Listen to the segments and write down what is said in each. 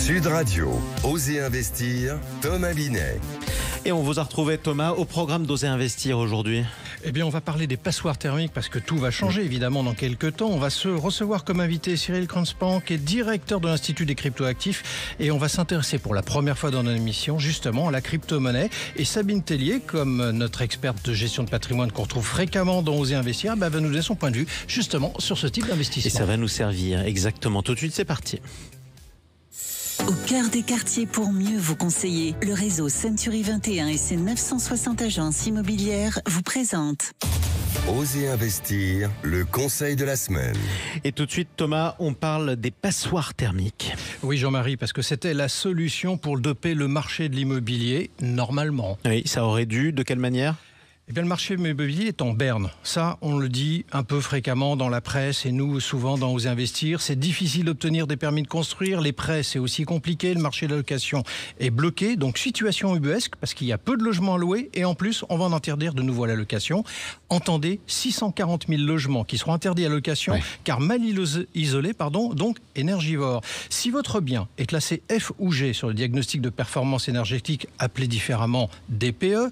Sud Radio, Oser investir, Thomas Binet. Et on vous a retrouvé Thomas au programme d'Oser investir aujourd'hui. Eh bien, on va parler des passoires thermiques parce que tout va changer évidemment dans quelques temps. On va se recevoir comme invité Cyril Kranzpan, qui est directeur de l'Institut des cryptoactifs. Et on va s'intéresser pour la première fois dans notre émission justement à la crypto-monnaie. Et Sabine Tellier, comme notre experte de gestion de patrimoine qu'on retrouve fréquemment dans Oser investir, bah, va nous donner son point de vue justement sur ce type d'investissement. Et ça va nous servir exactement. Tout de suite, c'est parti. Au cœur des quartiers pour mieux vous conseiller, le réseau Century 21 et ses 960 agences immobilières vous présentent. Osez investir, le conseil de la semaine. Et tout de suite, Thomas, on parle des passoires thermiques. Oui, Jean-Marie, parce que c'était la solution pour doper le marché de l'immobilier, normalement. Oui, ça aurait dû. De quelle manière eh le marché immobilier est en berne. Ça, on le dit un peu fréquemment dans la presse et nous, souvent, dans vos Investir. C'est difficile d'obtenir des permis de construire. Les prêts, c'est aussi compliqué. Le marché de la location est bloqué. Donc, situation ubuesque parce qu'il y a peu de logements à louer et en plus, on va en interdire de nouveau à Entendez, 640 000 logements qui seront interdits à location car mal isolés, pardon, donc énergivores. Si votre bien est classé F ou G sur le diagnostic de performance énergétique appelé différemment DPE,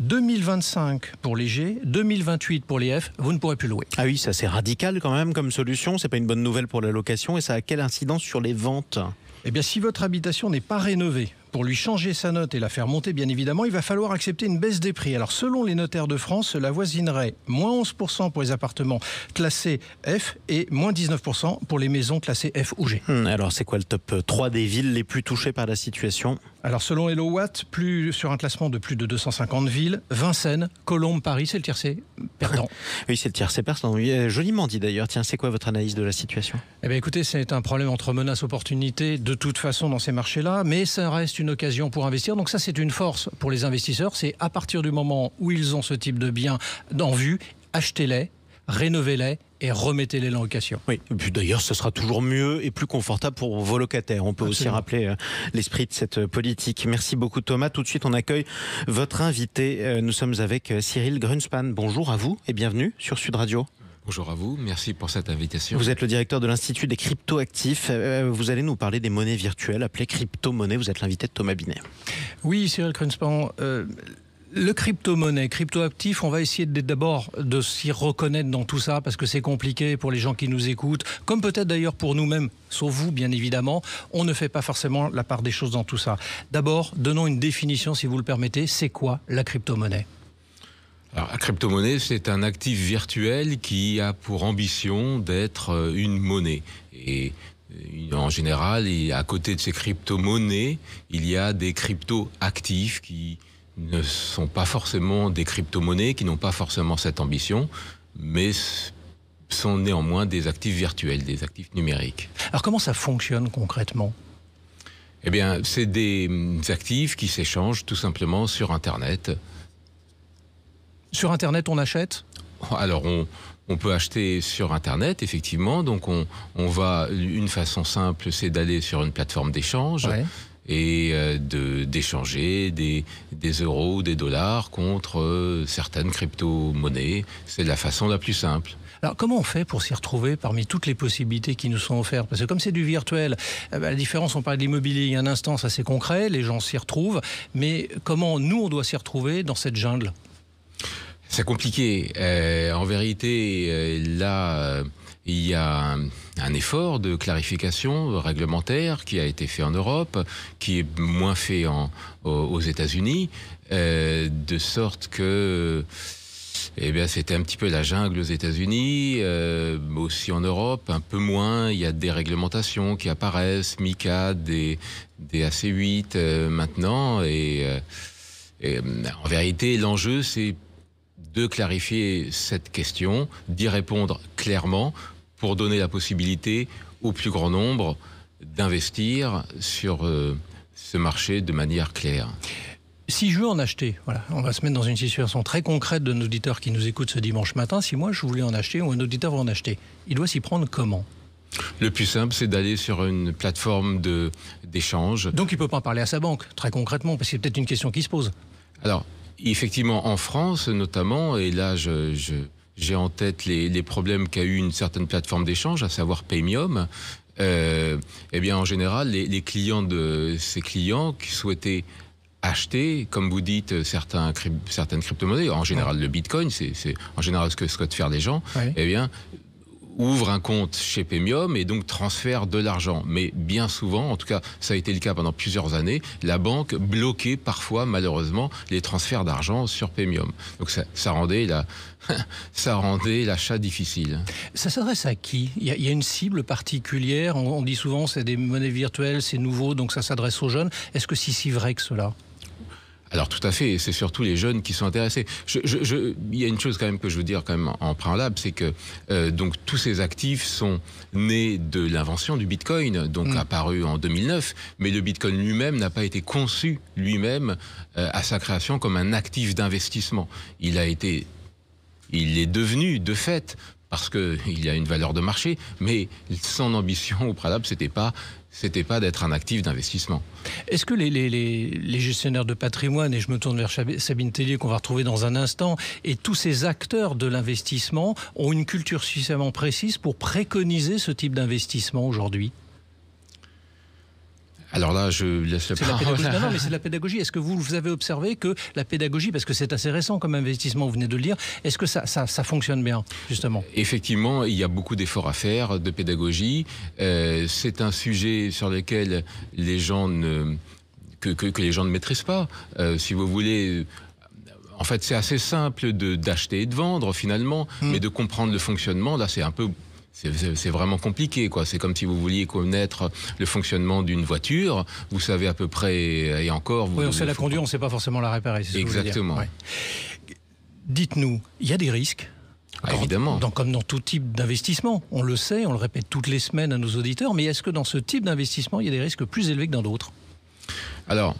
2025, pour les G, 2028 pour les F, vous ne pourrez plus louer. Ah oui, ça c'est radical quand même comme solution, c'est pas une bonne nouvelle pour la location et ça a quelle incidence sur les ventes eh bien, si votre habitation n'est pas rénovée, pour lui changer sa note et la faire monter, bien évidemment, il va falloir accepter une baisse des prix. Alors, selon les notaires de France, la voisinerait moins 11% pour les appartements classés F et moins 19% pour les maisons classées F ou G. Hmm, alors, c'est quoi le top 3 euh, des villes les plus touchées par la situation alors selon Hello Watt, plus, sur un classement de plus de 250 villes, Vincennes, Colombes, Paris, c'est le tiercé perdant. oui, c'est le tiercé perdant. Euh, joliment dit d'ailleurs. Tiens, c'est quoi votre analyse de la situation Eh bien écoutez, c'est un problème entre menace-opportunité, de toute façon dans ces marchés-là, mais ça reste une occasion pour investir. Donc ça, c'est une force pour les investisseurs. C'est à partir du moment où ils ont ce type de bien en vue, achetez-les, rénovez-les et remettez-les en location. Oui, et puis d'ailleurs, ce sera toujours mieux et plus confortable pour vos locataires. On peut aussi rappeler euh, l'esprit de cette euh, politique. Merci beaucoup Thomas. Tout de suite, on accueille votre invité. Euh, nous sommes avec Cyril Grunspan. Bonjour à vous et bienvenue sur Sud Radio. Bonjour à vous, merci pour cette invitation. Vous êtes le directeur de l'Institut des cryptoactifs. Euh, euh, vous allez nous parler des monnaies virtuelles appelées crypto-monnaies. Vous êtes l'invité de Thomas Binet. Oui, Cyril Crenspan. Euh, le crypto-monnaie, crypto-actif, on va essayer d'abord de s'y reconnaître dans tout ça parce que c'est compliqué pour les gens qui nous écoutent, comme peut-être d'ailleurs pour nous-mêmes, sauf vous bien évidemment. On ne fait pas forcément la part des choses dans tout ça. D'abord, donnons une définition si vous le permettez. C'est quoi la crypto-monnaie alors, la crypto-monnaie, c'est un actif virtuel qui a pour ambition d'être euh, une monnaie. Et euh, en général, à côté de ces crypto-monnaies, il y a des crypto-actifs qui ne sont pas forcément des crypto-monnaies, qui n'ont pas forcément cette ambition, mais sont néanmoins des actifs virtuels, des actifs numériques. Alors comment ça fonctionne concrètement eh bien, c'est des hum, actifs qui s'échangent tout simplement sur Internet. Sur Internet, on achète Alors, on, peut acheter sur Internet, effectivement. Donc, on, va. Une façon simple, c'est d'aller sur une plateforme d'échange. et euh, de d'échanger des, euros, des dollars contre euh, certaines crypto-monnaies. C'est la façon la plus simple. Alors comment on fait pour s'y retrouver parmi toutes les possibilités qui nous sont offertes Parce que comme c'est du virtuel, euh, bah, la différence, on parle de l'immobilier il y a un instant, ça c'est concret, les gens s'y retrouvent, mais comment nous on doit s'y retrouver dans cette jungle c'est compliqué. Euh, en vérité, euh, là, euh, il y a un effort de clarification réglementaire qui a été fait en Europe, qui est moins fait en, aux États-Unis, de sorte que eh bien, c'était un petit peu la jungle aux États-Unis, aussi en Europe, un peu moins. Il y a des réglementations qui apparaissent, MICA, des, AC8 maintenant. et, en vérité, l'enjeu, c'est de clarifier cette question, d'y répondre clairement pour donner la possibilité au plus grand nombre d'investir sur euh, ce marché de manière claire. Si je veux en acheter, voilà, on va se mettre dans une situation très concrète d'un auditeur qui nous écoute ce dimanche matin. Si moi je voulais en acheter ou un auditeur veut en acheter, il doit s'y prendre comment le plus simple, c'est d'aller sur une plateforme d'échange. Donc il ne peut pas en parler à sa banque, très concrètement, parce que c'est peut-être une question qui se pose. Alors, Effectivement, en France notamment, et là j'ai en tête les, problèmes qu'a eu une certaine plateforme d'échange, à savoir Paymium. Euh, eh bien, en général, les, clients de ces clients qui souhaitaient acheter, comme vous dites, certains, certaines crypto-monnaies, en général le bitcoin, c'est en général ce que souhaitent faire les gens, eh bien, ouvre un compte chez Pemium et donc transfère de l'argent. Mais bien souvent, en tout cas, ça a été le cas pendant plusieurs années, la banque bloquait parfois, malheureusement, les transferts d'argent sur Pemium. Donc ça, rendait ça rendait l'achat difficile. Ça s'adresse à qui il y, a, une cible particulière. On, dit souvent c'est des monnaies virtuelles, c'est nouveau, donc ça s'adresse aux jeunes. Est-ce que c'est si vrai que cela alors tout à fait, c'est surtout les jeunes qui sont intéressés. il y a une chose quand même que je veux dire quand même en, préalable, c'est que euh, donc tous ces actifs sont nés de l'invention du Bitcoin, donc mm. apparu en 2009, mais le Bitcoin lui-même n'a pas été conçu lui-même euh, à sa création comme un actif d'investissement. Il a été il est devenu de fait parce qu'il y a une valeur de marché, mais son ambition au préalable, ce pas pas d'être un actif d'investissement. Est-ce que les, les, gestionnaires de patrimoine, et je me tourne vers Sabine Tellier qu'on va retrouver dans un instant, et tous ces acteurs de l'investissement ont une culture suffisamment précise pour préconiser ce type d'investissement aujourd'hui alors là, je laisse la Non, mais c'est la pédagogie. Est-ce que vous, avez observé que la pédagogie, parce que c'est assez récent comme investissement, vous venez de le dire, est-ce que ça, ça, ça fonctionne bien, justement Effectivement, il y a beaucoup d'efforts à faire de pédagogie. Euh, c'est un sujet sur lequel les gens ne, que, que, les gens ne maîtrisent pas. Euh, si vous voulez, en fait, c'est assez simple d'acheter et de vendre finalement, hmm. mais de comprendre le fonctionnement, là, c'est un peu c'est vraiment compliqué. quoi. C'est comme si vous vouliez connaître le fonctionnement d'une voiture. Vous savez à peu près, et encore... oui, on sait la conduire, on ne sait pas forcément la réparer. Ce Exactement. Dites-nous, il y a des risques ah, évidemment. comme dans tout type d'investissement. On le sait, on le répète toutes les semaines à nos auditeurs, mais est-ce que dans ce type d'investissement, il y a des risques plus élevés que dans d'autres Alors,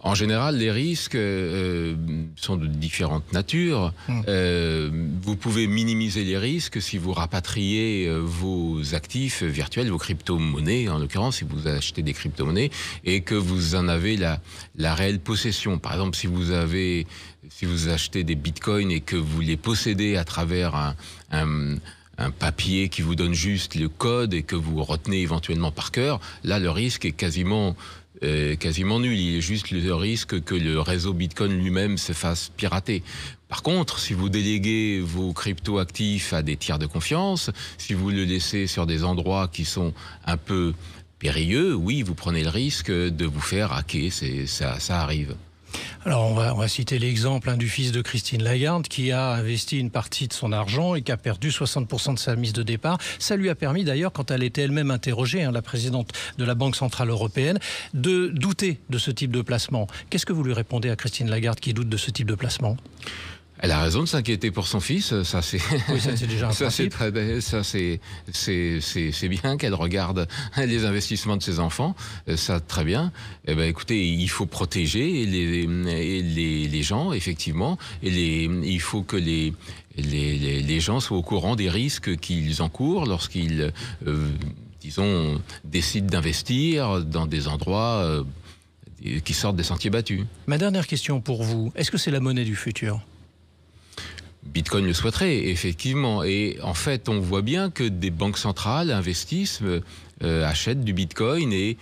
en général, les risques euh, sont de différentes natures. Hum. Euh, vous pouvez minimiser les risques si vous rapatriez euh, vos actifs virtuels, vos crypto-monnaies, en l'occurrence, si vous achetez des crypto-monnaies et que vous en avez la, la réelle possession. Par exemple, si vous avez, si vous achetez des bitcoins et que vous les possédez à travers un un papier qui vous donne juste le code et que vous retenez éventuellement par cœur, là le risque est quasiment euh, quasiment nul. Il est juste le risque que le réseau Bitcoin lui-même se fasse pirater. Par contre, si vous déléguez vos crypto-actifs à des tiers de confiance, si vous le laissez sur des endroits qui sont un peu périlleux, oui, vous prenez le risque de vous faire hacker. Ça, ça arrive. Alors on va, citer l'exemple hein, du fils de Christine Lagarde qui a investi une partie de son argent et qui a perdu 60% de sa mise de départ. Ça lui a permis d'ailleurs, quand elle était elle-même interrogée, hein, la présidente de la Banque Centrale Européenne, de douter de ce type de placement. Qu'est-ce que vous lui répondez à Christine Lagarde qui doute de ce type de placement elle a raison de s'inquiéter pour son fils, euh, ça c'est oui, c'est ça très bien qu'elle regarde les investissements de ses enfants, euh, ça très bien. Eh ben écoutez, il faut protéger les gens effectivement et il faut que les gens soient au courant des risques qu'ils encourent lorsqu'ils euh, disons décident d'investir dans des endroits qui sortent des sentiers battus. Ma dernière question pour vous, est-ce que c'est la monnaie du futur Bitcoin le souhaiterait, effectivement. Et en fait, on voit bien que des banques centrales investissent, euh, euh, achètent du Bitcoin et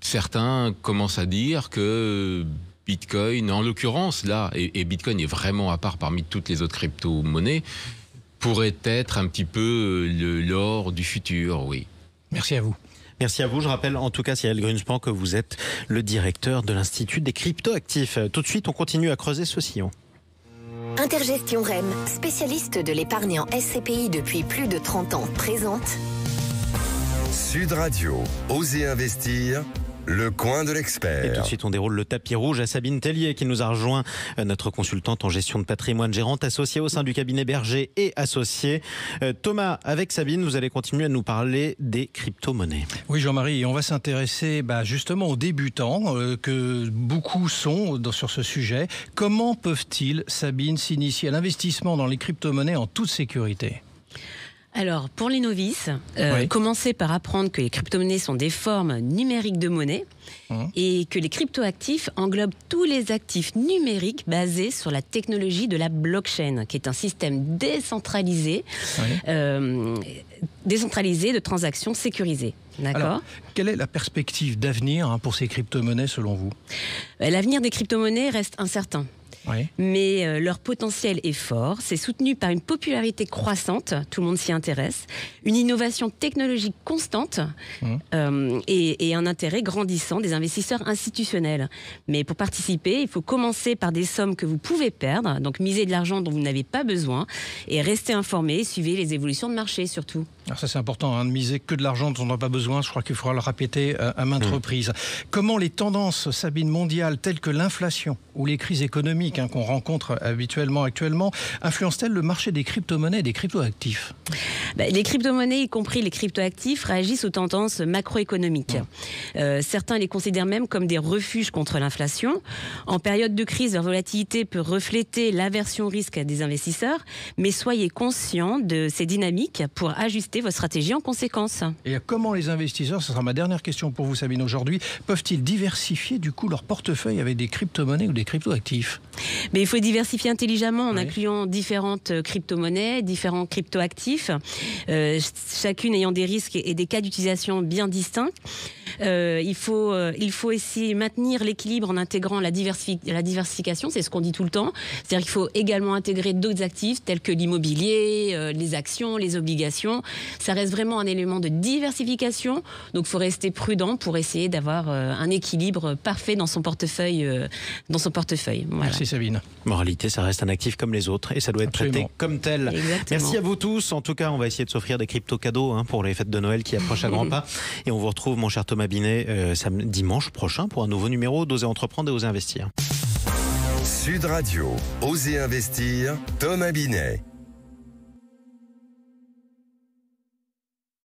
certains commencent à dire que Bitcoin, en l'occurrence, là, et, et, Bitcoin est vraiment à part parmi toutes les autres crypto-monnaies, pourrait être un petit peu euh, l'or du futur, oui. Merci à vous. Merci à vous. Je rappelle en tout cas, Cyril Grunspan, que vous êtes le directeur de l'Institut des crypto-actifs. Tout de suite, on continue à creuser ce sillon. Intergestion REM, spécialiste de l'épargne en SCPI depuis plus de 30 ans, présente Sud Radio, Osez investir le coin de l'expert. Et tout de suite, on déroule le tapis rouge à Sabine Tellier qui nous a rejoint, euh, notre consultante en gestion de patrimoine, gérante associée au sein du cabinet Berger et associée. Euh, Thomas, avec Sabine, vous allez continuer à nous parler des crypto-monnaies. Oui, Jean-Marie, on va s'intéresser bah, justement aux débutants euh, que beaucoup sont sur ce sujet. Comment peuvent-ils, Sabine, s'initier à l'investissement dans les crypto-monnaies en toute sécurité alors, pour les novices, euh, commencez par apprendre que les crypto-monnaies sont des formes numériques de monnaie mmh. et que les crypto-actifs englobent tous les actifs numériques basés sur la technologie de la blockchain, qui est un système décentralisé, euh, décentralisé de transactions sécurisées. D'accord. Quelle est la perspective d'avenir hein, pour ces crypto-monnaies selon vous euh, L'avenir des crypto-monnaies reste incertain mais euh, leur potentiel est fort. C'est soutenu par une popularité croissante, tout le monde s'y intéresse, une innovation technologique constante mmh. euh, et, un intérêt grandissant des investisseurs institutionnels. Mais pour participer, il faut commencer par des sommes que vous pouvez perdre, donc miser de l'argent dont vous n'avez pas besoin et rester informé, suivez les évolutions de marché surtout. Alors ça c'est important, hein, de miser que de l'argent dont on n'a pas besoin, je crois qu'il faudra le répéter euh, à maintes mmh. reprises. Comment les tendances, Sabine, mondiales telles que l'inflation ou les crises économiques Hein, qu'on rencontre habituellement actuellement influence-t-elle le marché des crypto-monnaies et des crypto-actifs bah, Les crypto-monnaies, y compris les crypto-actifs, réagissent aux tendances macroéconomiques. Euh, certains les considèrent même comme des refuges contre l'inflation. En période de crise, leur volatilité peut refléter l'aversion risque des investisseurs, mais soyez conscients de ces dynamiques pour ajuster votre stratégie en conséquence. Et comment les investisseurs, ce sera ma dernière question pour vous Sabine aujourd'hui, peuvent-ils diversifier du coup leur portefeuille avec des crypto-monnaies ou des crypto-actifs mais il faut diversifier intelligemment en incluant différentes euh, crypto-monnaies, différents crypto-actifs, euh, chacune ayant des risques et des cas d'utilisation bien distincts. Euh, il, faut, euh, il faut essayer de maintenir l'équilibre en intégrant la, la diversification, c'est ce qu'on dit tout le temps. C'est-à-dire qu'il faut également intégrer d'autres actifs tels que l'immobilier, euh, les actions, les obligations. Ça reste vraiment un élément de diversification, donc il faut rester prudent pour essayer d'avoir un équilibre parfait dans son portefeuille. dans son portefeuille. Merci Sabine. Moralité, ça reste un actif comme les autres et ça doit être traité comme tel. Merci à vous tous. En tout cas, on va essayer de s'offrir des crypto cadeaux hein, pour les fêtes de Noël qui approchent à grands pas. Et on vous retrouve, mon cher Thomas euh, dimanche prochain pour un nouveau numéro d'Oser entreprendre et Oser investir. Sud Radio, Oser investir, Thomas Binet.